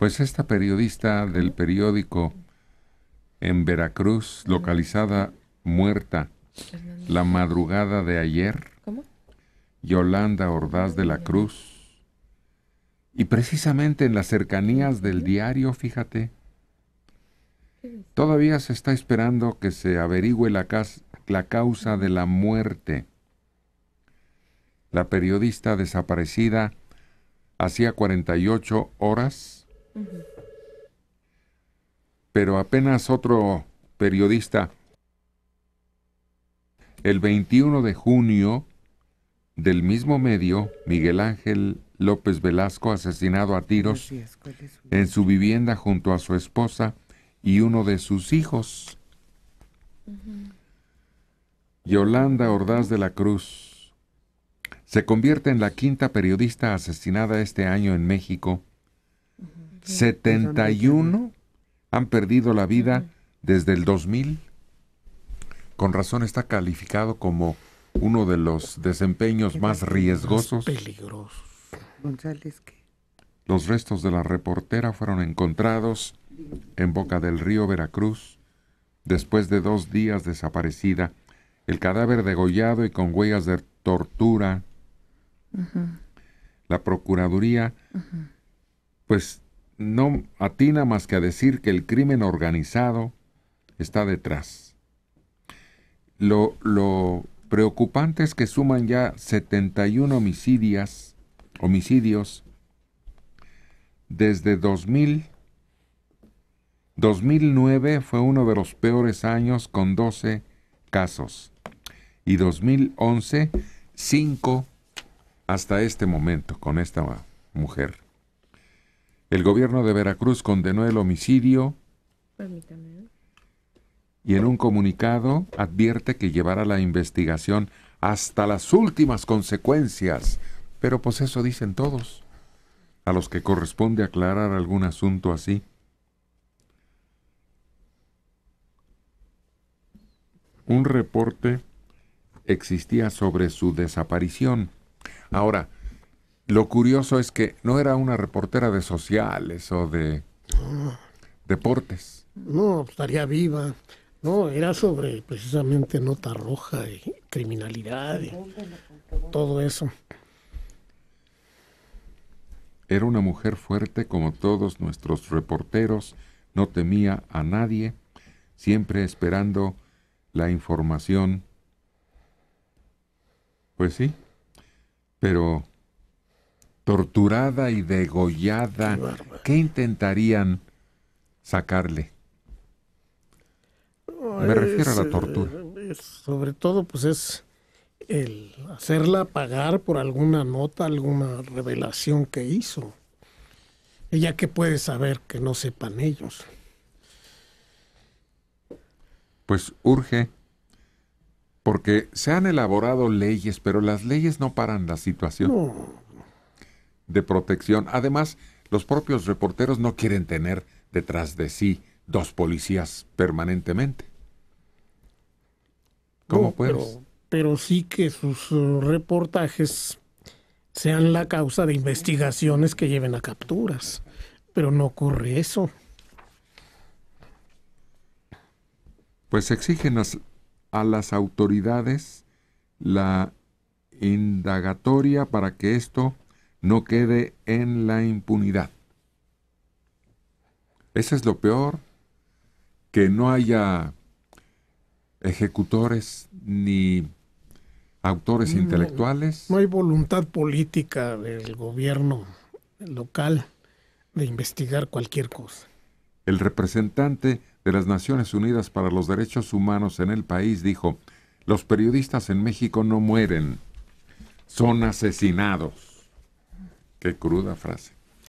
Pues esta periodista del periódico en Veracruz, localizada muerta la madrugada de ayer, Yolanda Ordaz de la Cruz, y precisamente en las cercanías del diario, fíjate, todavía se está esperando que se averigüe la, la causa de la muerte. La periodista desaparecida hacía 48 horas pero apenas otro periodista, el 21 de junio del mismo medio, Miguel Ángel López Velasco, asesinado a tiros en su vivienda junto a su esposa y uno de sus hijos. Yolanda Ordaz de la Cruz se convierte en la quinta periodista asesinada este año en México 71 han perdido la vida desde el 2000. Con razón está calificado como uno de los desempeños más riesgosos. Los restos de la reportera fueron encontrados en boca del río Veracruz, después de dos días desaparecida, el cadáver degollado y con huellas de tortura. La Procuraduría, pues no atina más que a decir que el crimen organizado está detrás. Lo, lo preocupante es que suman ya 71 homicidios, homicidios desde 2000. 2009 fue uno de los peores años con 12 casos y 2011 5 hasta este momento con esta mujer. El gobierno de Veracruz condenó el homicidio y en un comunicado advierte que llevará la investigación hasta las últimas consecuencias. Pero pues eso dicen todos, a los que corresponde aclarar algún asunto así. Un reporte existía sobre su desaparición. Ahora, lo curioso es que no era una reportera de sociales o de ah. deportes. No, estaría viva. No, era sobre precisamente nota roja y criminalidad y todo eso. Era una mujer fuerte como todos nuestros reporteros, no temía a nadie, siempre esperando la información. Pues sí, pero torturada y degollada, ¿qué intentarían sacarle? Me pues, refiero a la eh, tortura. sobre todo, pues es el hacerla pagar por alguna nota, alguna revelación que hizo. Ella que puede saber que no sepan ellos. Pues urge, porque se han elaborado leyes, pero las leyes no paran la situación de protección. Además, los propios reporteros no quieren tener detrás de sí dos policías permanentemente. ¿Cómo puedes? Pero, sí que sus uh, reportajes sean la causa de investigaciones que lleven a capturas. Pero no ocurre eso. Pues exigen a las autoridades la indagatoria para que esto no quede en la impunidad. Eso es lo peor, que no haya ejecutores ni autores intelectuales. No hay voluntad política del gobierno local de investigar cualquier cosa. El representante de las Naciones Unidas para los Derechos Humanos en el país dijo, los periodistas en México no mueren, son asesinados. Qué cruda frase.